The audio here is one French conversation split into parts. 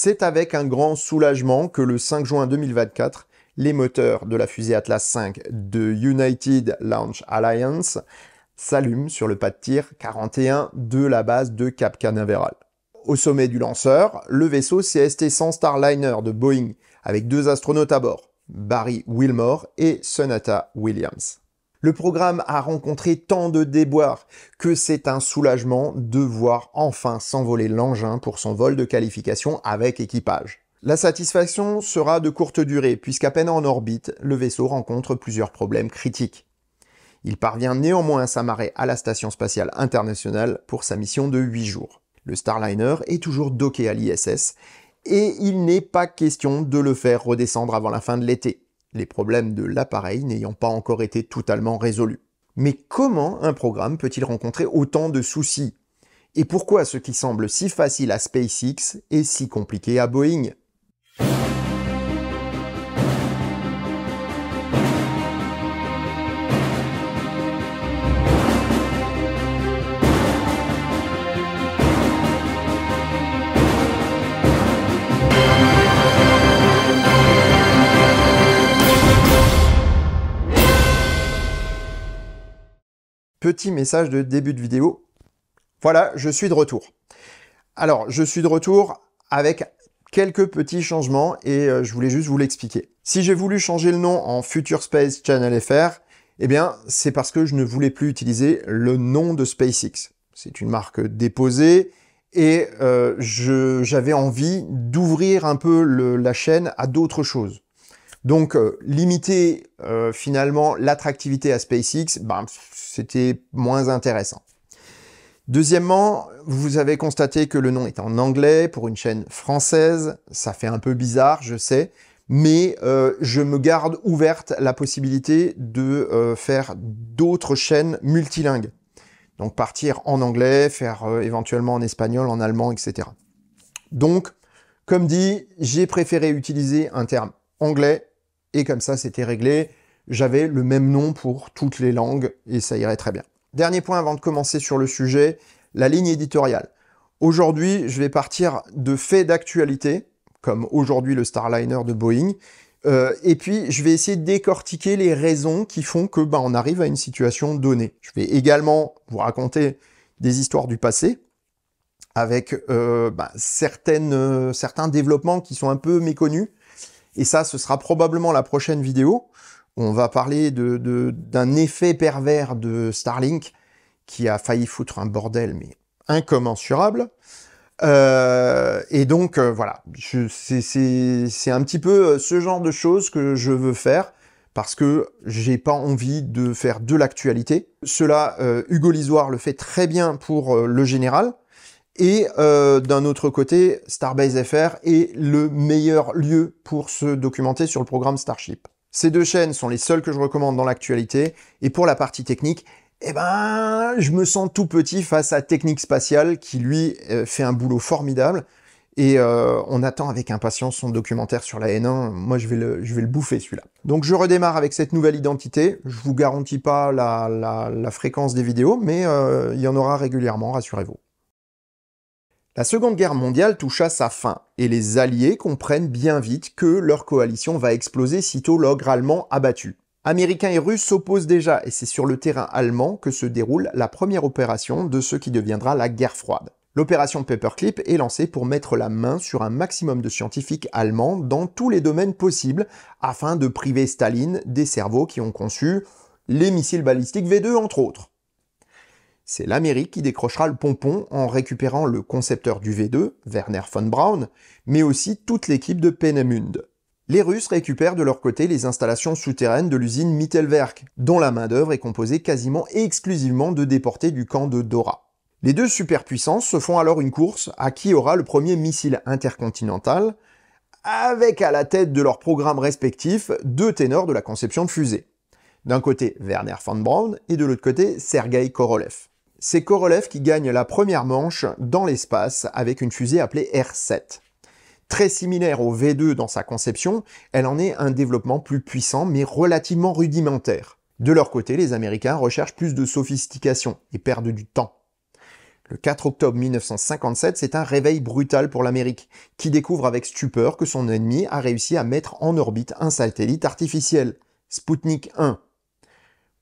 C'est avec un grand soulagement que le 5 juin 2024, les moteurs de la fusée Atlas V de United Launch Alliance s'allument sur le pas de tir 41 de la base de Cap Canaveral. Au sommet du lanceur, le vaisseau CST-100 Starliner de Boeing avec deux astronautes à bord, Barry Wilmore et Sonata Williams. Le programme a rencontré tant de déboires que c'est un soulagement de voir enfin s'envoler l'engin pour son vol de qualification avec équipage. La satisfaction sera de courte durée puisqu'à peine en orbite, le vaisseau rencontre plusieurs problèmes critiques. Il parvient néanmoins à s'amarrer à la Station spatiale internationale pour sa mission de 8 jours. Le Starliner est toujours docké à l'ISS et il n'est pas question de le faire redescendre avant la fin de l'été les problèmes de l'appareil n'ayant pas encore été totalement résolus. Mais comment un programme peut-il rencontrer autant de soucis Et pourquoi ce qui semble si facile à SpaceX est si compliqué à Boeing petit message de début de vidéo. Voilà, je suis de retour. Alors, je suis de retour avec quelques petits changements et euh, je voulais juste vous l'expliquer. Si j'ai voulu changer le nom en Future Space Channel FR, eh bien, c'est parce que je ne voulais plus utiliser le nom de SpaceX. C'est une marque déposée et euh, j'avais envie d'ouvrir un peu la chaîne à d'autres choses. Donc euh, limiter euh, finalement l'attractivité à SpaceX, ben, c'était moins intéressant. Deuxièmement, vous avez constaté que le nom est en anglais pour une chaîne française. Ça fait un peu bizarre, je sais, mais euh, je me garde ouverte la possibilité de faire d'autres chaînes multilingues. Donc partir en anglais, faire éventuellement en espagnol, en allemand, etc. Donc, comme dit, j'ai préféré utiliser un terme anglais et comme ça c'était réglé. J'avais le même nom pour toutes les langues et ça irait très bien. Dernier point avant de commencer sur le sujet, la ligne éditoriale. Aujourd'hui, je vais partir de faits d'actualité, comme aujourd'hui le Starliner de Boeing, euh, et puis je vais essayer de décortiquer les raisons qui font que bah, on arrive à une situation donnée. Je vais également vous raconter des histoires du passé, avec euh, bah, certaines, euh, certains développements qui sont un peu méconnus, et ça, ce sera probablement la prochaine vidéo. On va parler d'un effet pervers de Starlink qui a failli foutre un bordel, mais incommensurable. Euh, et donc, euh, voilà, c'est un petit peu euh, ce genre de choses que je veux faire parce que j'ai pas envie de faire de l'actualité. Cela, Hugo Lisoire le fait très bien pour le général. Et euh, d'un autre côté, Starbase FR est le meilleur lieu pour se documenter sur le programme Starship. Ces deux chaînes sont les seules que je recommande dans l'actualité. Et pour la partie technique, eh ben, je me sens tout petit face à Technique Spatiale qui lui euh, fait un boulot formidable. Et euh, on attend avec impatience son documentaire sur la N1. Moi, je vais le, je vais le bouffer celui-là. Donc, je redémarre avec cette nouvelle identité. Je vous garantis pas la, la, fréquence des vidéos, mais il y en aura régulièrement, rassurez-vous. La Seconde Guerre mondiale toucha sa fin, et les Alliés comprennent bien vite que leur coalition va exploser sitôt l'ogre allemand abattu. Américains et Russes s'opposent déjà, et c'est sur le terrain allemand que se déroule la première opération de ce qui deviendra la guerre froide. L'opération Paperclip est lancée pour mettre la main sur un maximum de scientifiques allemands dans tous les domaines possibles, afin de priver Staline des cerveaux qui ont conçu les missiles balistiques V2 entre autres. C'est l'Amérique qui décrochera le pompon en récupérant le concepteur du V2, Werner von Braun, mais aussi toute l'équipe de Peenemünde. Les Russes récupèrent de leur côté les installations souterraines de l'usine Mittelwerk, dont la main-d'œuvre est composée quasiment exclusivement de déportés du camp de Dora. Les deux superpuissances se font alors une course à qui aura le premier missile intercontinental, avec à la tête de leurs programmes respectifs deux ténors de la conception de fusée. D'un côté Werner von Braun et de l'autre côté Sergei Korolev. C'est Korolev qui gagne la première manche dans l'espace avec une fusée appelée R7. Très similaire au V2 dans sa conception, elle en est un développement plus puissant mais relativement rudimentaire. De leur côté, les Américains recherchent plus de sophistication et perdent du temps. Le 4 octobre 1957, c'est un réveil brutal pour l'Amérique, qui découvre avec stupeur que son ennemi a réussi à mettre en orbite un satellite artificiel, Sputnik 1,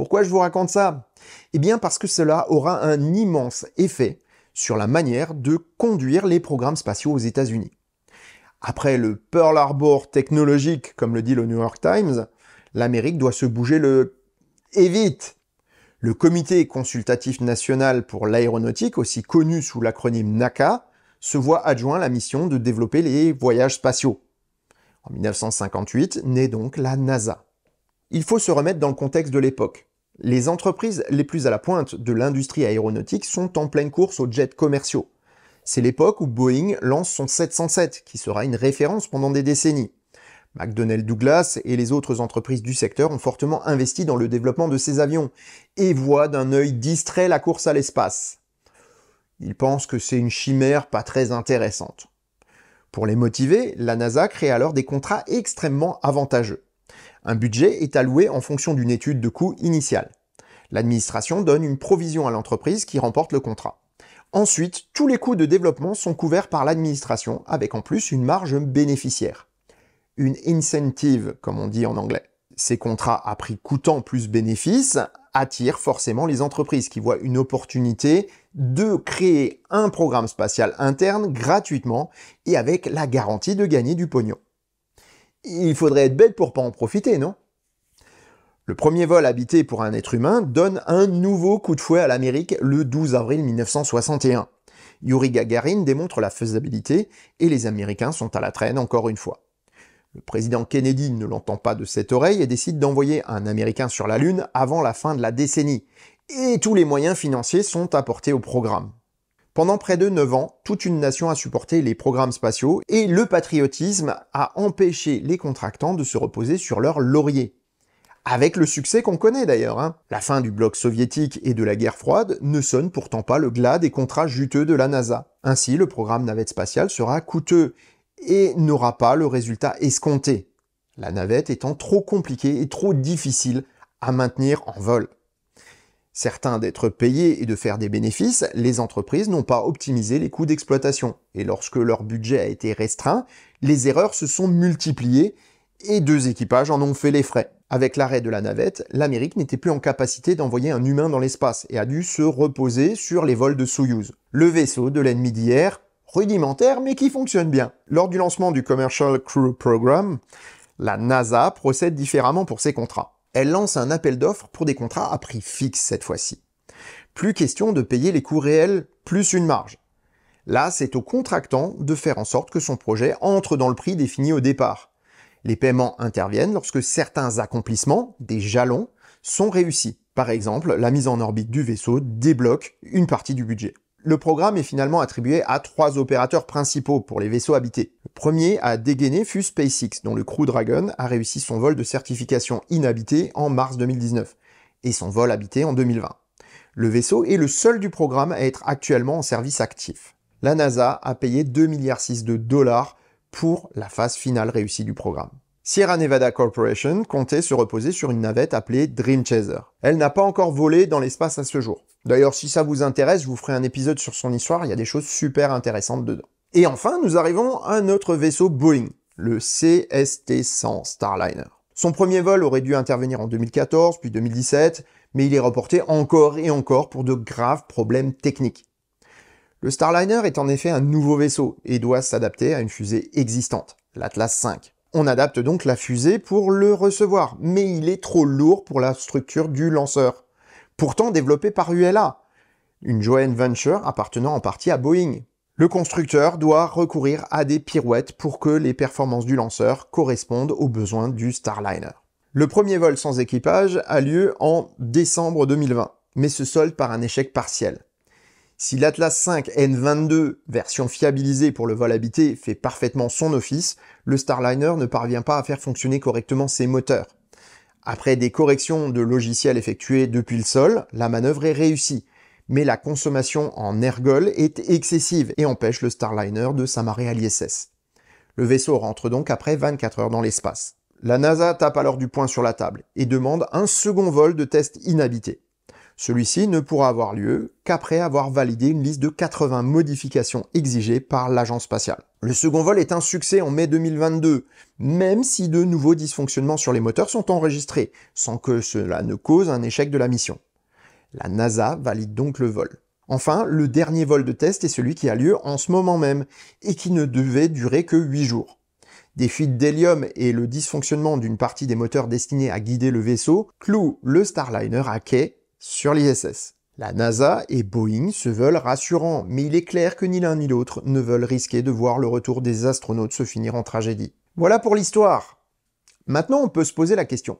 pourquoi je vous raconte ça Eh bien parce que cela aura un immense effet sur la manière de conduire les programmes spatiaux aux États-Unis. Après le Pearl Harbor technologique, comme le dit le New York Times, l'Amérique doit se bouger le... et vite Le Comité consultatif national pour l'aéronautique, aussi connu sous l'acronyme NACA, se voit adjoint la mission de développer les voyages spatiaux. En 1958 naît donc la NASA. Il faut se remettre dans le contexte de l'époque. Les entreprises les plus à la pointe de l'industrie aéronautique sont en pleine course aux jets commerciaux. C'est l'époque où Boeing lance son 707, qui sera une référence pendant des décennies. McDonnell Douglas et les autres entreprises du secteur ont fortement investi dans le développement de ces avions et voient d'un œil distrait la course à l'espace. Ils pensent que c'est une chimère pas très intéressante. Pour les motiver, la NASA crée alors des contrats extrêmement avantageux. Un budget est alloué en fonction d'une étude de coût initiale. L'administration donne une provision à l'entreprise qui remporte le contrat. Ensuite, tous les coûts de développement sont couverts par l'administration avec en plus une marge bénéficiaire. Une incentive, comme on dit en anglais. Ces contrats à prix coûtant plus bénéfice attirent forcément les entreprises qui voient une opportunité de créer un programme spatial interne gratuitement et avec la garantie de gagner du pognon il faudrait être bête pour pas en profiter, non Le premier vol habité pour un être humain donne un nouveau coup de fouet à l'Amérique le 12 avril 1961. Yuri Gagarin démontre la faisabilité et les Américains sont à la traîne encore une fois. Le président Kennedy ne l'entend pas de cette oreille et décide d'envoyer un Américain sur la Lune avant la fin de la décennie. Et tous les moyens financiers sont apportés au programme. Pendant près de 9 ans, toute une nation a supporté les programmes spatiaux et le patriotisme a empêché les contractants de se reposer sur leurs lauriers. Avec le succès qu'on connaît d'ailleurs. Hein. La fin du bloc soviétique et de la guerre froide ne sonne pourtant pas le glas des contrats juteux de la NASA. Ainsi, le programme navette spatiale sera coûteux et n'aura pas le résultat escompté. La navette étant trop compliquée et trop difficile à maintenir en vol. Certains d'être payés et de faire des bénéfices, les entreprises n'ont pas optimisé les coûts d'exploitation. Et lorsque leur budget a été restreint, les erreurs se sont multipliées et deux équipages en ont fait les frais. Avec l'arrêt de la navette, l'Amérique n'était plus en capacité d'envoyer un humain dans l'espace et a dû se reposer sur les vols de Soyuz. Le vaisseau de l'ennemi d'hier, rudimentaire mais qui fonctionne bien. Lors du lancement du Commercial Crew Program, la NASA procède différemment pour ses contrats elle lance un appel d'offres pour des contrats à prix fixe cette fois-ci. Plus question de payer les coûts réels plus une marge. Là, c'est au contractant de faire en sorte que son projet entre dans le prix défini au départ. Les paiements interviennent lorsque certains accomplissements, des jalons, sont réussis. Par exemple, la mise en orbite du vaisseau débloque une partie du budget. Le programme est finalement attribué à trois opérateurs principaux pour les vaisseaux habités. Le premier à dégainer fut SpaceX, dont le Crew Dragon a réussi son vol de certification inhabité en mars 2019 et son vol habité en 2020. Le vaisseau est le seul du programme à être actuellement en service actif. La NASA a payé 2,6 milliards de dollars pour la phase finale réussie du programme. Sierra Nevada Corporation comptait se reposer sur une navette appelée Dream Chaser. Elle n'a pas encore volé dans l'espace à ce jour. D'ailleurs, si ça vous intéresse, je vous ferai un épisode sur son histoire, il y a des choses super intéressantes dedans. Et enfin, nous arrivons à un autre vaisseau Boeing, le CST-100 Starliner. Son premier vol aurait dû intervenir en 2014, puis 2017, mais il est reporté encore et encore pour de graves problèmes techniques. Le Starliner est en effet un nouveau vaisseau et doit s'adapter à une fusée existante, l'Atlas V. On adapte donc la fusée pour le recevoir, mais il est trop lourd pour la structure du lanceur. Pourtant développé par ULA, une joint venture appartenant en partie à Boeing. Le constructeur doit recourir à des pirouettes pour que les performances du lanceur correspondent aux besoins du Starliner. Le premier vol sans équipage a lieu en décembre 2020, mais se solde par un échec partiel. Si l'Atlas 5 N22, version fiabilisée pour le vol habité, fait parfaitement son office, le Starliner ne parvient pas à faire fonctionner correctement ses moteurs. Après des corrections de logiciels effectuées depuis le sol, la manœuvre est réussie, mais la consommation en ergol est excessive et empêche le Starliner de s'amarrer à l'ISS. Le vaisseau rentre donc après 24 heures dans l'espace. La NASA tape alors du poing sur la table et demande un second vol de test inhabité. Celui-ci ne pourra avoir lieu qu'après avoir validé une liste de 80 modifications exigées par l'agence spatiale. Le second vol est un succès en mai 2022, même si de nouveaux dysfonctionnements sur les moteurs sont enregistrés, sans que cela ne cause un échec de la mission. La NASA valide donc le vol. Enfin, le dernier vol de test est celui qui a lieu en ce moment même, et qui ne devait durer que 8 jours. Des fuites d'hélium et le dysfonctionnement d'une partie des moteurs destinés à guider le vaisseau clouent le Starliner à quai sur l'ISS. La NASA et Boeing se veulent rassurants, mais il est clair que ni l'un ni l'autre ne veulent risquer de voir le retour des astronautes se finir en tragédie. Voilà pour l'histoire. Maintenant, on peut se poser la question.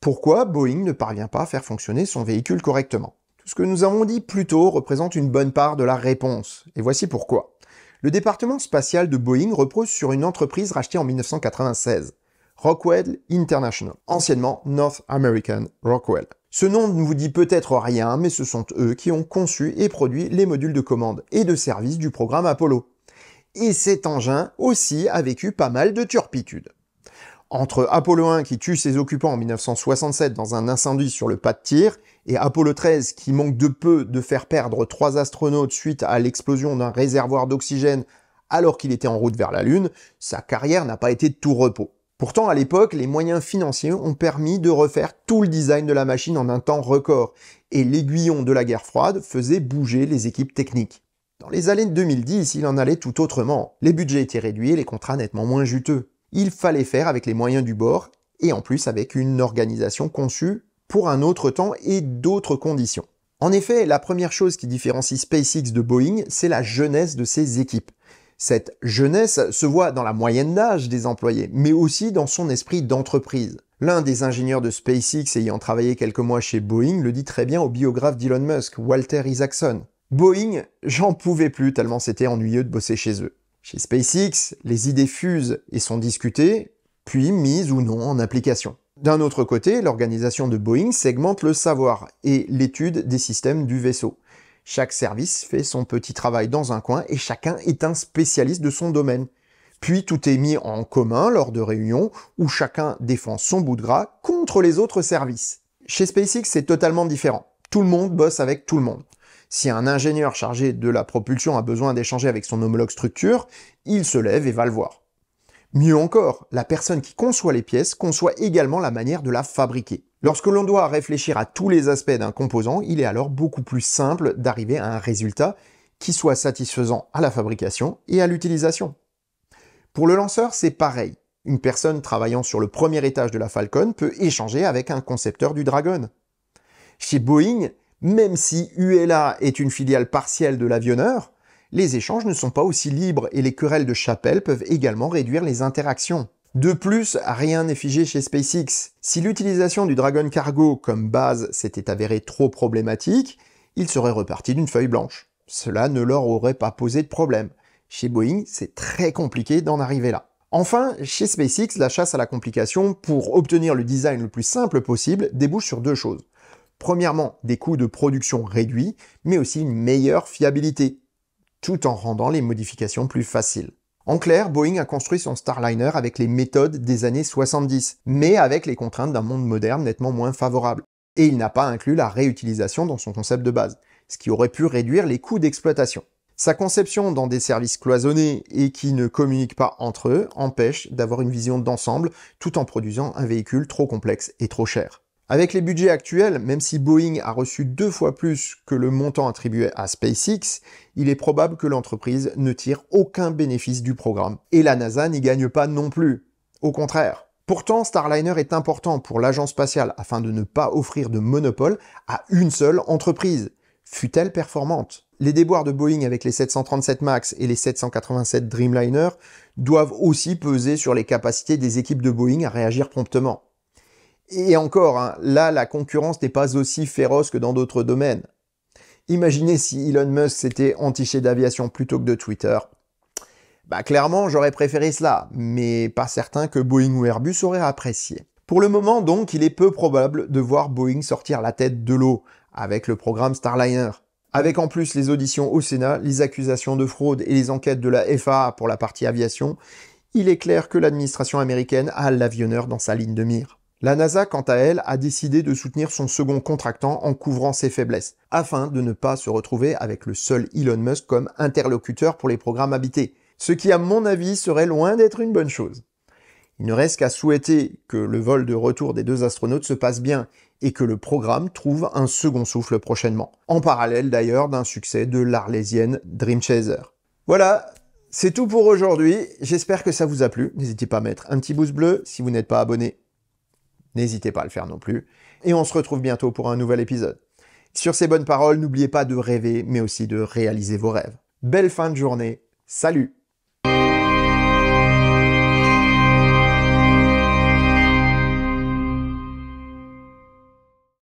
Pourquoi Boeing ne parvient pas à faire fonctionner son véhicule correctement Tout ce que nous avons dit plus tôt représente une bonne part de la réponse, et voici pourquoi. Le département spatial de Boeing repose sur une entreprise rachetée en 1996. Rockwell International, anciennement North American Rockwell. Ce nom ne vous dit peut-être rien, mais ce sont eux qui ont conçu et produit les modules de commande et de service du programme Apollo. Et cet engin aussi a vécu pas mal de turpitudes. Entre Apollo 1 qui tue ses occupants en 1967 dans un incendie sur le pas de tir, et Apollo 13 qui manque de peu de faire perdre trois astronautes suite à l'explosion d'un réservoir d'oxygène alors qu'il était en route vers la Lune, sa carrière n'a pas été de tout repos. Pourtant, à l'époque, les moyens financiers ont permis de refaire tout le design de la machine en un temps record, et l'aiguillon de la guerre froide faisait bouger les équipes techniques. Dans les années 2010, il en allait tout autrement. Les budgets étaient réduits et les contrats nettement moins juteux. Il fallait faire avec les moyens du bord, et en plus avec une organisation conçue pour un autre temps et d'autres conditions. En effet, la première chose qui différencie SpaceX de Boeing, c'est la jeunesse de ses équipes. Cette jeunesse se voit dans la moyenne d'âge des employés, mais aussi dans son esprit d'entreprise. L'un des ingénieurs de SpaceX ayant travaillé quelques mois chez Boeing le dit très bien au biographe d'Elon Musk, Walter Isaacson. Boeing, j'en pouvais plus tellement c'était ennuyeux de bosser chez eux. Chez SpaceX, les idées fusent et sont discutées, puis mises ou non en application. D'un autre côté, l'organisation de Boeing segmente le savoir et l'étude des systèmes du vaisseau. Chaque service fait son petit travail dans un coin et chacun est un spécialiste de son domaine. Puis tout est mis en commun lors de réunions où chacun défend son bout de gras contre les autres services. Chez SpaceX, c'est totalement différent. Tout le monde bosse avec tout le monde. Si un ingénieur chargé de la propulsion a besoin d'échanger avec son homologue structure, il se lève et va le voir. Mieux encore, la personne qui conçoit les pièces conçoit également la manière de la fabriquer. Lorsque l'on doit réfléchir à tous les aspects d'un composant, il est alors beaucoup plus simple d'arriver à un résultat qui soit satisfaisant à la fabrication et à l'utilisation. Pour le lanceur, c'est pareil. Une personne travaillant sur le premier étage de la Falcon peut échanger avec un concepteur du Dragon. Chez Boeing, même si ULA est une filiale partielle de l'avionneur, les échanges ne sont pas aussi libres et les querelles de chapelle peuvent également réduire les interactions. De plus, rien n'est figé chez SpaceX. Si l'utilisation du Dragon Cargo comme base s'était avérée trop problématique, ils seraient repartis d'une feuille blanche. Cela ne leur aurait pas posé de problème. Chez Boeing, c'est très compliqué d'en arriver là. Enfin, chez SpaceX, la chasse à la complication pour obtenir le design le plus simple possible débouche sur deux choses. Premièrement, des coûts de production réduits, mais aussi une meilleure fiabilité, tout en rendant les modifications plus faciles. En clair, Boeing a construit son Starliner avec les méthodes des années 70, mais avec les contraintes d'un monde moderne nettement moins favorable. Et il n'a pas inclus la réutilisation dans son concept de base, ce qui aurait pu réduire les coûts d'exploitation. Sa conception dans des services cloisonnés et qui ne communiquent pas entre eux empêche d'avoir une vision d'ensemble tout en produisant un véhicule trop complexe et trop cher. Avec les budgets actuels, même si Boeing a reçu deux fois plus que le montant attribué à SpaceX, il est probable que l'entreprise ne tire aucun bénéfice du programme. Et la NASA n'y gagne pas non plus. Au contraire. Pourtant, Starliner est important pour l'agence spatiale afin de ne pas offrir de monopole à une seule entreprise, fut-elle performante. Les déboires de Boeing avec les 737 MAX et les 787 Dreamliner doivent aussi peser sur les capacités des équipes de Boeing à réagir promptement. Et encore, hein, là, la concurrence n'est pas aussi féroce que dans d'autres domaines. Imaginez si Elon Musk s'était entiché d'aviation plutôt que de Twitter. Bah clairement, j'aurais préféré cela, mais pas certain que Boeing ou Airbus auraient apprécié. Pour le moment donc, il est peu probable de voir Boeing sortir la tête de l'eau avec le programme Starliner. Avec en plus les auditions au Sénat, les accusations de fraude et les enquêtes de la FAA pour la partie aviation, il est clair que l'administration américaine a l'avionneur dans sa ligne de mire. La NASA, quant à elle, a décidé de soutenir son second contractant en couvrant ses faiblesses, afin de ne pas se retrouver avec le seul Elon Musk comme interlocuteur pour les programmes habités, ce qui à mon avis serait loin d'être une bonne chose. Il ne reste qu'à souhaiter que le vol de retour des deux astronautes se passe bien et que le programme trouve un second souffle prochainement, en parallèle d'ailleurs d'un succès de l'arlésienne Dream Chaser. Voilà, c'est tout pour aujourd'hui, j'espère que ça vous a plu, n'hésitez pas à mettre un petit pouce bleu si vous n'êtes pas abonné N'hésitez pas à le faire non plus. Et on se retrouve bientôt pour un nouvel épisode. Sur ces bonnes paroles, n'oubliez pas de rêver, mais aussi de réaliser vos rêves. Belle fin de journée. Salut